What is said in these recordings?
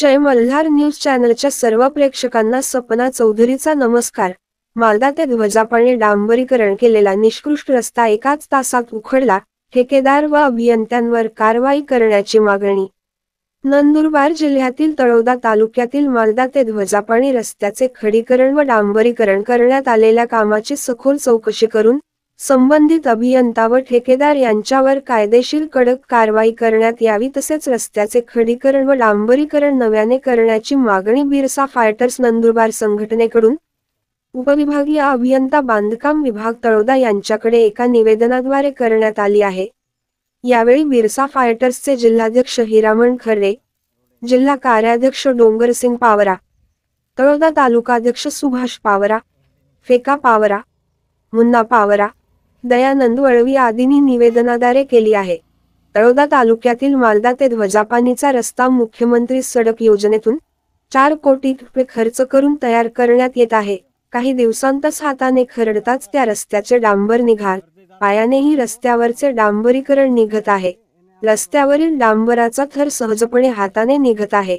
जय Malhar news चॅनलच्या सर्व प्रेक्षकांना सपना चौधरीचा नमस्कार मालदा ते ध्वजापाणी डांबरीकरण केलेला निष्कृष्ट रस्ता एकाच तासात उखडला ठेकेदार व अभियंत्यांवर कारवाई करण्याची मागणी नंदुरबार जिल्ह्यातील तळोदा तालुक्यातील मालदा ते ध्वजापाणी रस्त्याचे खडीकरण व डांबरीकरण करण्यात आलेल्या कामाची सखोल चौकशी करून संबंधित अभियंता व ठेकेदार यांच्यावर कायदेशीर कडक कारवाई करण्यात यावी तसेच रस्त्याचे खडीकरण व डांबरीकरण नव्याने करण्याची मागणी बिरसा फायटर्स नंदुरबार संघटनेकडून उपविभागीय अभियंता बांधकाम विभाग तळोदा यांच्याकडे एका निवेदनाद्वारे करण्यात आली आहे यावेळी बिरसा फायटर्सचे जिल्हाध्यक्ष हिरामण खरे जिल्हा कार्याध्यक्ष डोंगरसिंग पावरा तळोदा तालुकाध्यक्ष सुभाष पावरा फेका पावरा मुन्ना पावरा दयानंद वळवी आदींनी निवेदनाद्वारे केली आहे तळोदा तालुक्यातील मालदा ते ध्वजापानीचा रस्ता मुख्यमंत्री सडक योजनेतून चार कोटी रुपये खर्च करून तयार करण्यात येत आहे काही दिवसांतच हाताने खरडताच त्या रस्त्याचे डांबर निघाल पायानेही रस्त्यावरचे डांबरीकरण निघत आहे रस्त्यावरील डांबराचा थर सहजपणे हाताने निघत आहे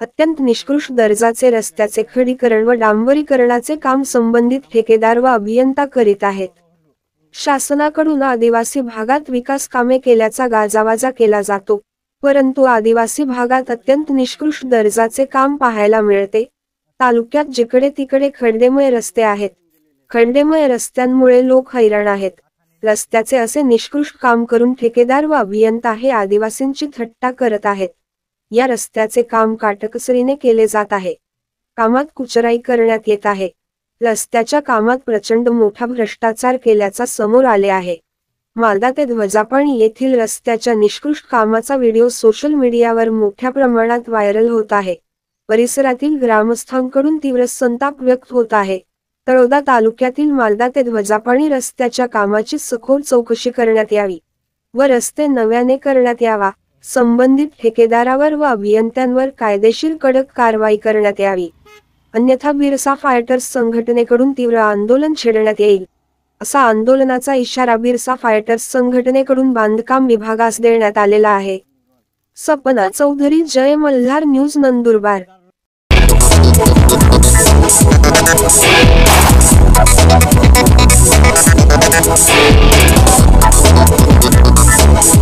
अत्यंत निष्कृष्ट दर्जाचे रस्त्याचे खडीकरण व डांबरीकरणाचे काम संबंधित ठेकेदार व अभियंता करीत आहेत शासनाकडून आदिवासी भागात विकास कामे केल्याचा गाजावाजा केला जातो परंतु आदिवासी भागात अत्यंत निष्कृष्ट दर्जाचे काम पाहायला मिळते तालुक्यात जिकडे तिकडे खंडेमय रस्ते आहेत खंडेमय रस्त्यांमुळे लोक हैराण आहेत रस्त्याचे असे निष्कृष्ट काम करून ठेकेदार व अभियंता हे आदिवासींची थट्टा करत आहेत या रस्त्याचे काम काटकसरीने केले जात आहे कामात कुचराई करण्यात येत आहे रस्त्याच्या कामात प्रचंड मोठा भ्रष्टाचार केल्याचा समोर आले आहे मालदा ते ध्वजापण येथील रस्त्याच्या निष्कृष्ट कामाचा व्हिडिओ सोशल मीडियावर मोठ्या प्रमाणात व्हायरल होत आहे परिसरातील ग्रामस्थांकडून तीव्र संताप व्यक्त होत आहे तळोदा तालुक्यातील मालदा ते ध्वजापाणी रस्त्याच्या कामाची सखोल चौकशी करण्यात यावी व रस्ते नव्याने करण्यात यावा संबंधित ठेकेदारावर व अभियंत्यांवर कायदेशीर कडक कारवाई करण्यात यावी अन्यथा बिरसा फायटर्स संघटनेकडून तीव्र आंदोलन छेडण्यात येईल असा आंदोलनाचा इशारा बिरसा फायटर्स संघटनेकडून बांधकाम विभागास देण्यात आलेला आहे सपना चौधरी जय मल्हार न्यूज नंदुरबार